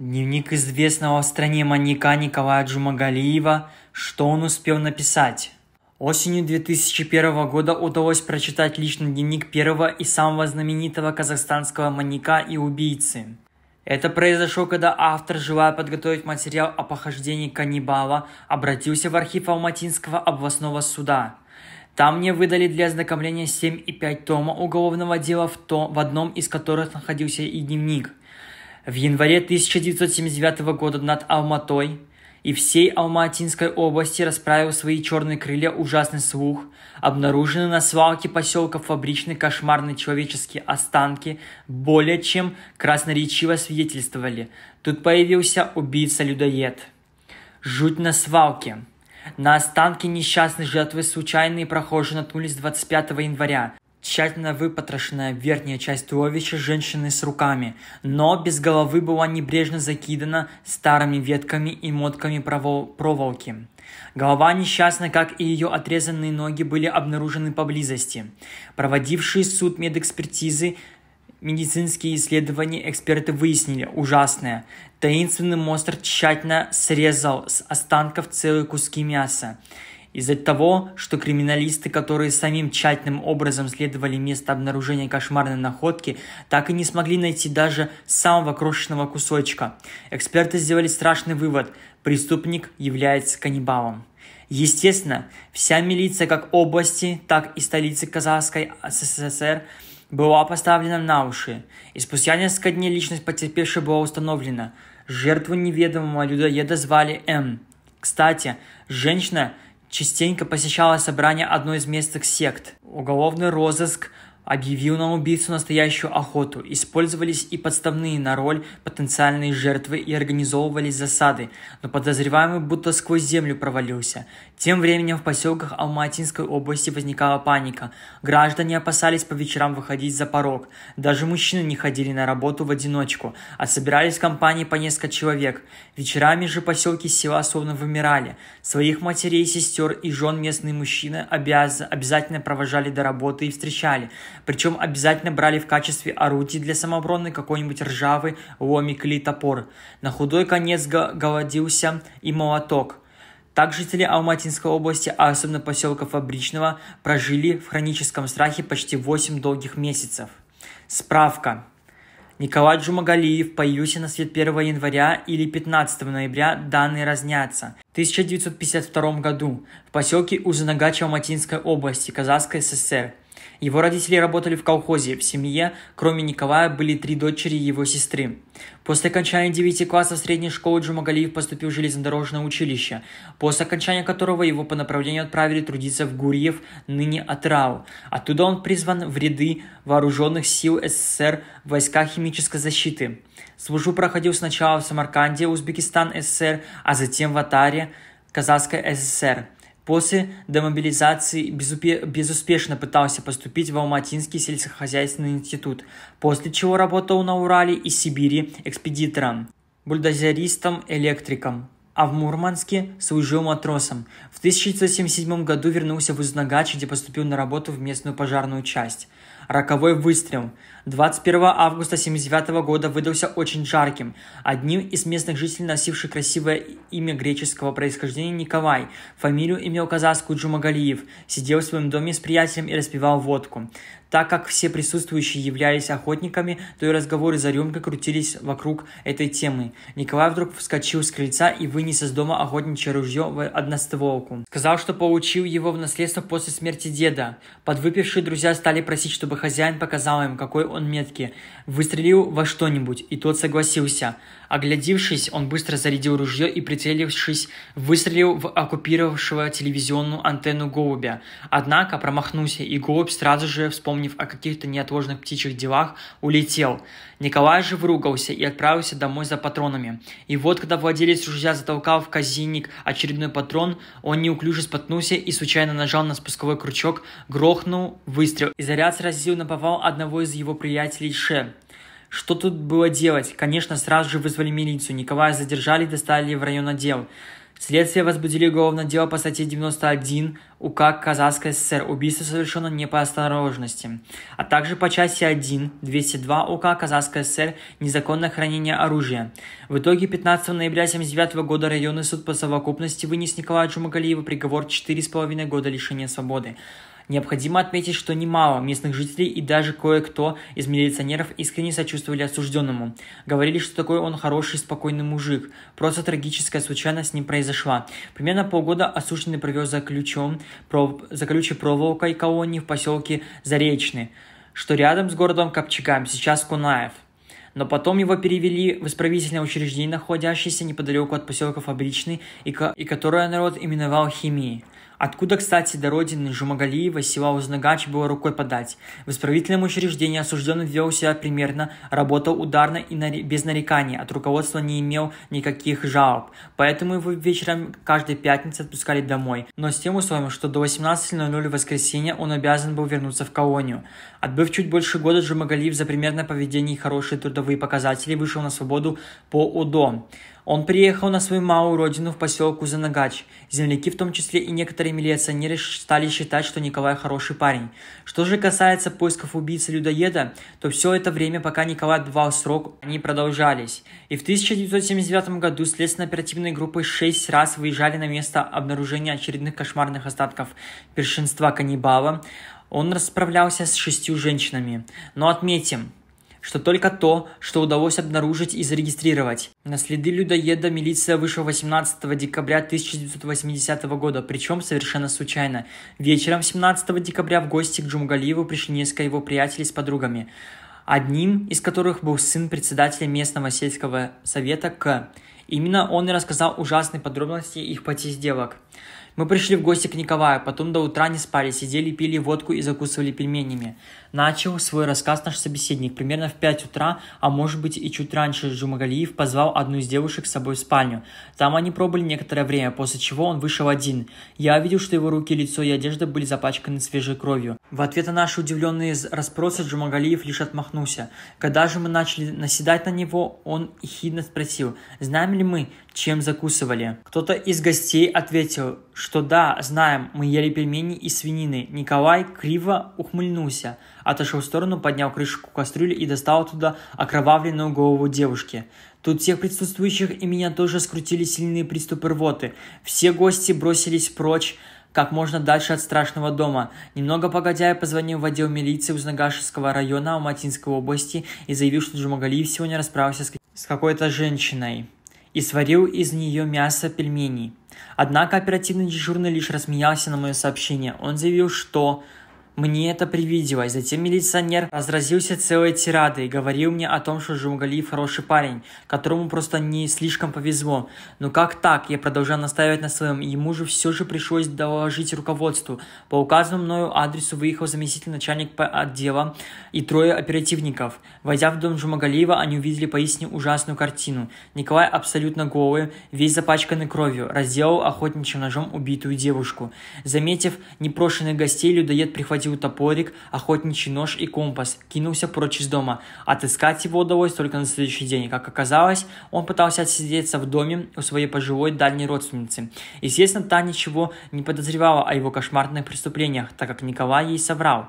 Дневник известного в стране маньяка Николая Джумагалиева, что он успел написать. Осенью 2001 года удалось прочитать личный дневник первого и самого знаменитого казахстанского маньяка и убийцы. Это произошло, когда автор, желая подготовить материал о похождении каннибала, обратился в архив Алматинского областного суда. Там мне выдали для ознакомления 7 и 5 тома уголовного дела, в, том, в одном из которых находился и дневник – в январе 1979 года над Алматой и всей Алматинской области расправил свои черные крылья ужасный слух, обнаружены на свалке поселка фабричной кошмарные человеческие останки более чем красноречиво свидетельствовали. Тут появился убийца-людоед. Жуть на свалке. На останки несчастной жертвы случайные прохожие наткнулись 25 января, Тщательно выпотрошенная верхняя часть туловища женщины с руками, но без головы была небрежно закидана старыми ветками и мотками проволоки. Голова несчастной, как и ее отрезанные ноги, были обнаружены поблизости. Проводившие суд медэкспертизы медицинские исследования эксперты выяснили ужасное. Таинственный монстр тщательно срезал с останков целые куски мяса из-за того, что криминалисты, которые самим тщательным образом следовали место обнаружения кошмарной находки, так и не смогли найти даже самого крошечного кусочка. Эксперты сделали страшный вывод – преступник является каннибалом. Естественно, вся милиция как области, так и столицы Казахской СССР была поставлена на уши, и спустя несколько дней личность потерпевшей была установлена. Жертву неведомого людоеда звали М. Кстати, женщина, частенько посещала собрания одной из местных сект. Уголовный розыск объявил на убийцу настоящую охоту. Использовались и подставные на роль потенциальные жертвы и организовывались засады, но подозреваемый будто сквозь землю провалился. Тем временем в поселках Алматинской области возникала паника. Граждане опасались по вечерам выходить за порог. Даже мужчины не ходили на работу в одиночку, а собирались в компании по несколько человек. Вечерами же поселки села словно вымирали. Своих матерей, сестер и жен местные мужчины обяз... обязательно провожали до работы и встречали. Причем обязательно брали в качестве орудий для самообороны какой-нибудь ржавый ломик или топор. На худой конец голодился и молоток. Так жители Алматинской области, а особенно поселка Фабричного, прожили в хроническом страхе почти 8 долгих месяцев. Справка. Николай Джумагалиев появился на свет 1 января или 15 ноября, данные разнятся. В 1952 году в поселке Узанагача Алматинской области, Казахской ССР. Его родители работали в колхозе, в семье, кроме Николая, были три дочери его сестры. После окончания 9 классов средней школы Джумагалиев поступил в железнодорожное училище, после окончания которого его по направлению отправили трудиться в Гурьев, ныне Атрау. Оттуда он призван в ряды вооруженных сил СССР в войска химической защиты. Службу проходил сначала в Самарканде, Узбекистан, СССР, а затем в Атаре, Казахская СССР – После демобилизации безуспешно пытался поступить в Алматинский сельскохозяйственный институт, после чего работал на Урале и Сибири экспедитором, бульдозеристом-электриком а в Мурманске служил матросом. В 1977 году вернулся в Узнагач, где поступил на работу в местную пожарную часть. «Роковой выстрел». 21 августа 1979 года выдался очень жарким. Одним из местных жителей, носивший красивое имя греческого происхождения Николай, фамилию имел казахскую Джумагалиев, сидел в своем доме с приятелем и распивал водку. Так как все присутствующие являлись охотниками, то и разговоры за рюмкой крутились вокруг этой темы. Николай вдруг вскочил с крыльца и вынес из дома охотничье ружье в одностволку. Сказал, что получил его в наследство после смерти деда. Подвыпившие друзья стали просить, чтобы хозяин показал им, какой он меткий, выстрелил во что-нибудь, и тот согласился. Оглядевшись, он быстро зарядил ружье и, прицелившись, выстрелил в оккупировавшего телевизионную антенну голубя. Однако промахнулся, и голубь, сразу же вспомнив о каких-то неотложных птичьих делах, улетел. Николай же вругался и отправился домой за патронами. И вот, когда владелец ружья затолкал в казинник очередной патрон, он неуклюже споткнулся и случайно нажал на спусковой крючок, грохнул выстрел, и заряд сразил на повал одного из его приятелей Ше. Что тут было делать? Конечно, сразу же вызвали милицию. Николая задержали и доставили в район отдел. Следствие возбудили уголовное дело по статье 91 УК Казахской ССР «Убийство совершено не по осторожности», а также по части 1 202 УК Казахской ССР «Незаконное хранение оружия». В итоге 15 ноября 1979 года районный суд по совокупности вынес Николаю Джумагалиеву приговор 4,5 года лишения свободы. Необходимо отметить, что немало местных жителей и даже кое-кто из милиционеров искренне сочувствовали осужденному. Говорили, что такой он хороший, спокойный мужик. Просто трагическая случайность с ним произошла. Примерно полгода осужденный провел за ключом, пров... за колючей проволокой колонии в поселке Заречный, что рядом с городом Копчакам, сейчас Кунаев но потом его перевели в исправительное учреждение, находящееся неподалеку от поселка Фабричный, и, ко- и которое народ именовал химией. Откуда, кстати, до родины Жумагалиева села Узнагач было рукой подать. В исправительном учреждении осужденный вел себя примерно, работал ударно и без нареканий, от руководства не имел никаких жалоб. Поэтому его вечером каждой пятницы отпускали домой. Но с тем условием, что до 18.00 в воскресенье он обязан был вернуться в колонию. Отбыв чуть больше года, Жумагалиев за примерное поведение и хорошие трудовые показатели вышел на свободу по УДО. Он приехал на свою малую родину в поселок Узанагач. Земляки, в том числе и некоторые милиционеры, стали считать, что Николай хороший парень. Что же касается поисков убийцы-людоеда, то все это время, пока Николай отбывал срок, они продолжались. И в 1979 году следственно-оперативной группы шесть раз выезжали на место обнаружения очередных кошмарных остатков першинства каннибала. Он расправлялся с шестью женщинами. Но отметим, что только то, что удалось обнаружить и зарегистрировать. На следы людоеда милиция вышла 18 декабря 1980 года, причем совершенно случайно. Вечером 17 декабря в гости к Джумгалиеву пришли несколько его приятелей с подругами, одним из которых был сын председателя местного сельского совета К. Именно он и рассказал ужасные подробности их поти сделок. Мы пришли в гости к Николаю, потом до утра не спали, сидели, пили водку и закусывали пельменями. Начал свой рассказ наш собеседник. Примерно в 5 утра, а может быть и чуть раньше, Джумагалиев позвал одну из девушек с собой в спальню. Там они пробыли некоторое время, после чего он вышел один. Я видел, что его руки, лицо и одежда были запачканы свежей кровью. В ответ на наши удивленные расспросы Джумагалиев лишь отмахнулся. Когда же мы начали наседать на него, он ехидно спросил, знаем ли мы, чем закусывали. Кто-то из гостей ответил, что да, знаем, мы ели пельмени и свинины. Николай криво ухмыльнулся, отошел в сторону, поднял крышку кастрюли и достал оттуда окровавленную голову девушки. Тут всех присутствующих и меня тоже скрутили сильные приступы рвоты. Все гости бросились прочь, как можно дальше от страшного дома. Немного погодя, я позвонил в отдел милиции Узнагашевского района Алматинской области и заявил, что Джумагалиев сегодня расправился с какой-то женщиной и сварил из нее мясо пельменей. Однако оперативный дежурный лишь рассмеялся на мое сообщение. Он заявил, что мне это привиделось. Затем милиционер разразился целой тирадой и говорил мне о том, что Жумгалиев хороший парень, которому просто не слишком повезло. Но как так? Я продолжал настаивать на своем, ему же все же пришлось доложить руководству. По указанному мною адресу выехал заместитель начальник по отдела и трое оперативников. Войдя в дом Жумагалиева, они увидели поистине ужасную картину. Николай абсолютно голый, весь запачканный кровью, разделал охотничьим ножом убитую девушку. Заметив непрошенных гостей, людоед прихватил схватил топорик, охотничий нож и компас, кинулся прочь из дома. Отыскать его удалось только на следующий день. Как оказалось, он пытался отсидеться в доме у своей пожилой дальней родственницы. Естественно, та ничего не подозревала о его кошмарных преступлениях, так как Николай ей соврал.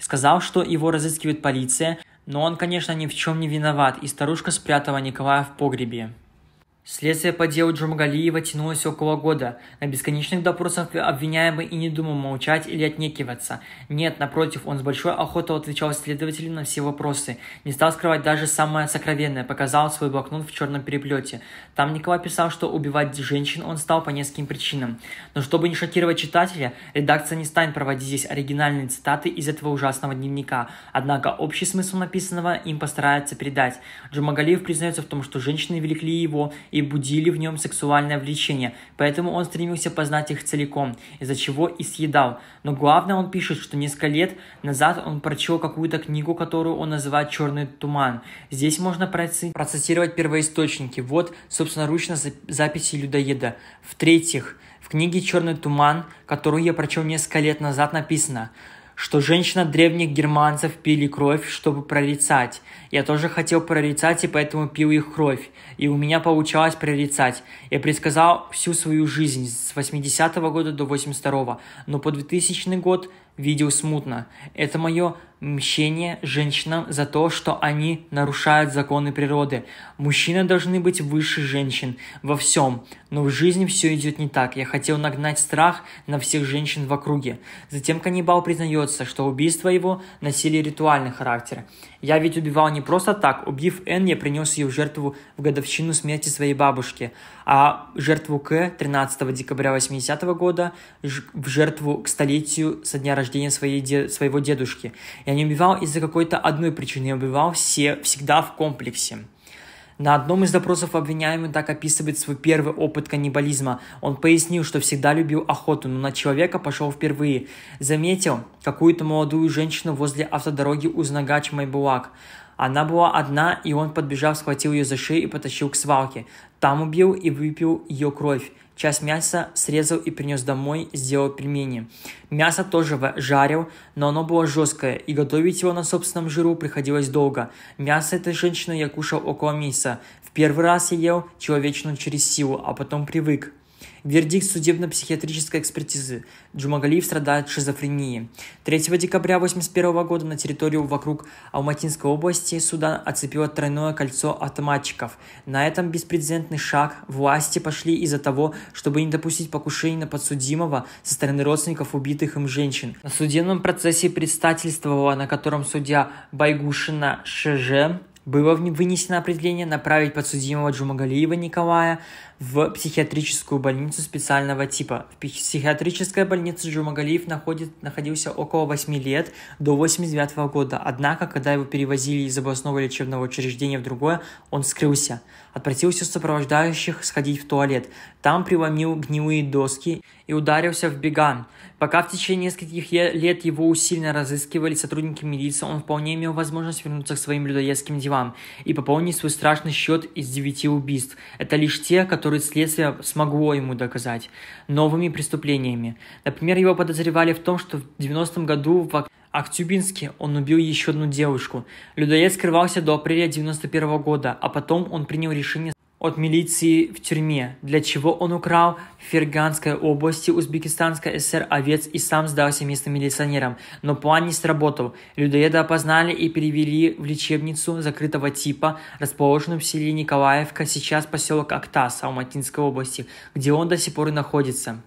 Сказал, что его разыскивает полиция, но он, конечно, ни в чем не виноват, и старушка спрятала Николая в погребе. Следствие по делу Джумагалиева тянулось около года. На бесконечных допросах обвиняемый и не думал молчать или отнекиваться. Нет, напротив, он с большой охотой отвечал следователю на все вопросы. Не стал скрывать даже самое сокровенное, показал свой блокнот в черном переплете. Там Николай писал, что убивать женщин он стал по нескольким причинам. Но чтобы не шокировать читателя, редакция не станет проводить здесь оригинальные цитаты из этого ужасного дневника. Однако общий смысл написанного им постарается передать. Джумагалиев признается в том, что женщины великли его и будили в нем сексуальное влечение, поэтому он стремился познать их целиком, из-за чего и съедал. Но главное, он пишет, что несколько лет назад он прочел какую-то книгу, которую он называет «Черный туман». Здесь можно процитировать первоисточники. Вот, собственно, собственноручно, записи людоеда. В-третьих, в книге «Черный туман», которую я прочел несколько лет назад, написано что женщина древних германцев пили кровь, чтобы прорицать. Я тоже хотел прорицать, и поэтому пил их кровь. И у меня получалось прорицать. Я предсказал всю свою жизнь с 80 -го года до 82 -го, но по 2000 год видел смутно. Это мое мщение женщинам за то, что они нарушают законы природы. Мужчины должны быть выше женщин во всем, но в жизни все идет не так. Я хотел нагнать страх на всех женщин в округе. Затем каннибал признается, что убийство его носили ритуальный характер. Я ведь убивал не просто так, убив Н, я принес ее в жертву в годовщину смерти своей бабушки, а жертву К 13 декабря 80 -го года в жертву к столетию со дня рождения своей де своего дедушки. Я не убивал из-за какой-то одной причины, я убивал все всегда в комплексе. На одном из допросов обвиняемый так описывает свой первый опыт каннибализма. Он пояснил, что всегда любил охоту, но на человека пошел впервые. Заметил какую-то молодую женщину возле автодороги у Узнагач Майбулак. Она была одна, и он подбежал, схватил ее за шею и потащил к свалке. Там убил и выпил ее кровь. Часть мяса срезал и принес домой, сделал пельмени. Мясо тоже жарил, но оно было жесткое, и готовить его на собственном жиру приходилось долго. Мясо этой женщины я кушал около месяца. В первый раз я ел человечину через силу, а потом привык. Вердикт судебно-психиатрической экспертизы. Джумагалиев страдает шизофренией. 3 декабря 1981 года на территорию вокруг Алматинской области суда оцепило тройное кольцо автоматчиков. На этом беспрецедентный шаг власти пошли из-за того, чтобы не допустить покушений на подсудимого со стороны родственников убитых им женщин. На судебном процессе предстательствовала, на котором судья Байгушина ШЖ было вынесено определение направить подсудимого Джумагалиева Николая в психиатрическую больницу специального типа. В психиатрической больнице Джумагалиев находит, находился около 8 лет до 89 года, однако, когда его перевозили из областного лечебного учреждения в другое, он скрылся отпросился сопровождающих сходить в туалет. Там приломил гнилые доски и ударился в беган. Пока в течение нескольких лет его усиленно разыскивали сотрудники милиции, он вполне имел возможность вернуться к своим людоедским делам и пополнить свой страшный счет из девяти убийств. Это лишь те, которые следствие смогло ему доказать новыми преступлениями. Например, его подозревали в том, что в 90-м году в Актюбинске он убил еще одну девушку. Людоед скрывался до апреля 1991 года, а потом он принял решение от милиции в тюрьме, для чего он украл в Ферганской области Узбекистанской ССР овец и сам сдался местным милиционерам. Но план не сработал. Людоеда опознали и перевели в лечебницу закрытого типа, расположенную в селе Николаевка, сейчас поселок Актас Алматинской области, где он до сих пор и находится.